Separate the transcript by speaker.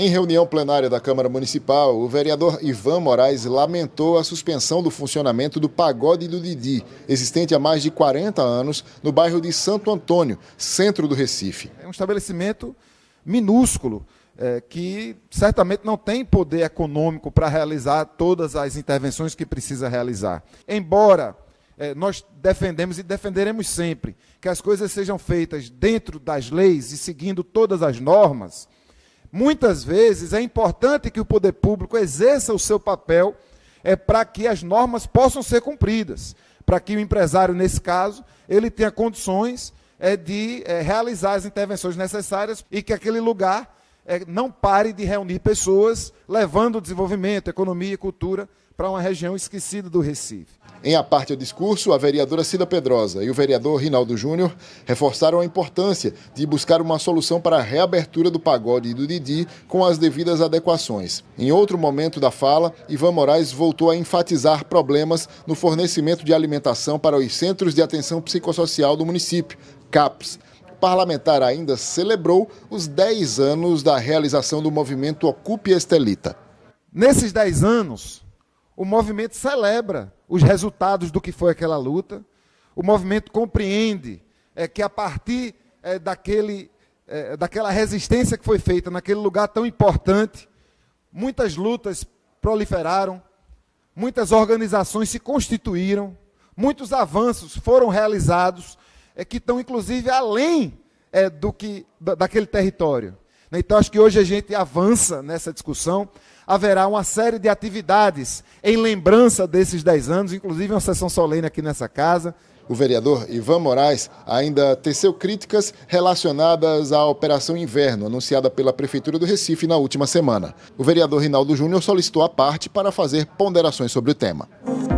Speaker 1: Em reunião plenária da Câmara Municipal, o vereador Ivan Moraes lamentou a suspensão do funcionamento do Pagode do Didi, existente há mais de 40 anos no bairro de Santo Antônio, centro do Recife.
Speaker 2: É um estabelecimento minúsculo. É, que certamente não tem poder econômico para realizar todas as intervenções que precisa realizar. Embora é, nós defendemos e defenderemos sempre que as coisas sejam feitas dentro das leis e seguindo todas as normas, Muitas vezes é importante que o poder público exerça o seu papel é para que as normas possam ser cumpridas, para que o empresário, nesse caso, ele tenha condições é, de é, realizar as intervenções necessárias e que aquele lugar é, não pare de reunir pessoas, levando o desenvolvimento, economia e cultura para uma região esquecida
Speaker 1: do Recife. Em a parte do discurso, a vereadora Cida Pedrosa e o vereador Rinaldo Júnior reforçaram a importância de buscar uma solução para a reabertura do pagode e do Didi com as devidas adequações. Em outro momento da fala, Ivan Moraes voltou a enfatizar problemas no fornecimento de alimentação para os Centros de Atenção Psicossocial do município, CAPS. O parlamentar ainda celebrou os 10 anos da realização do movimento Ocupe Estelita. Nesses 10 anos, o movimento celebra
Speaker 2: os resultados do que foi aquela luta. O movimento compreende é, que a partir é, daquele, é, daquela resistência que foi feita naquele lugar tão importante, muitas lutas proliferaram, muitas organizações se constituíram, muitos avanços foram realizados, é, que estão inclusive além é, do que da, daquele território. Né? Então, acho que hoje a gente avança nessa discussão. Haverá uma série de atividades em lembrança desses
Speaker 1: 10 anos, inclusive uma sessão solene aqui nessa casa. O vereador Ivan Moraes ainda teceu críticas relacionadas à Operação Inverno, anunciada pela Prefeitura do Recife na última semana. O vereador Rinaldo Júnior solicitou a parte para fazer ponderações sobre o tema.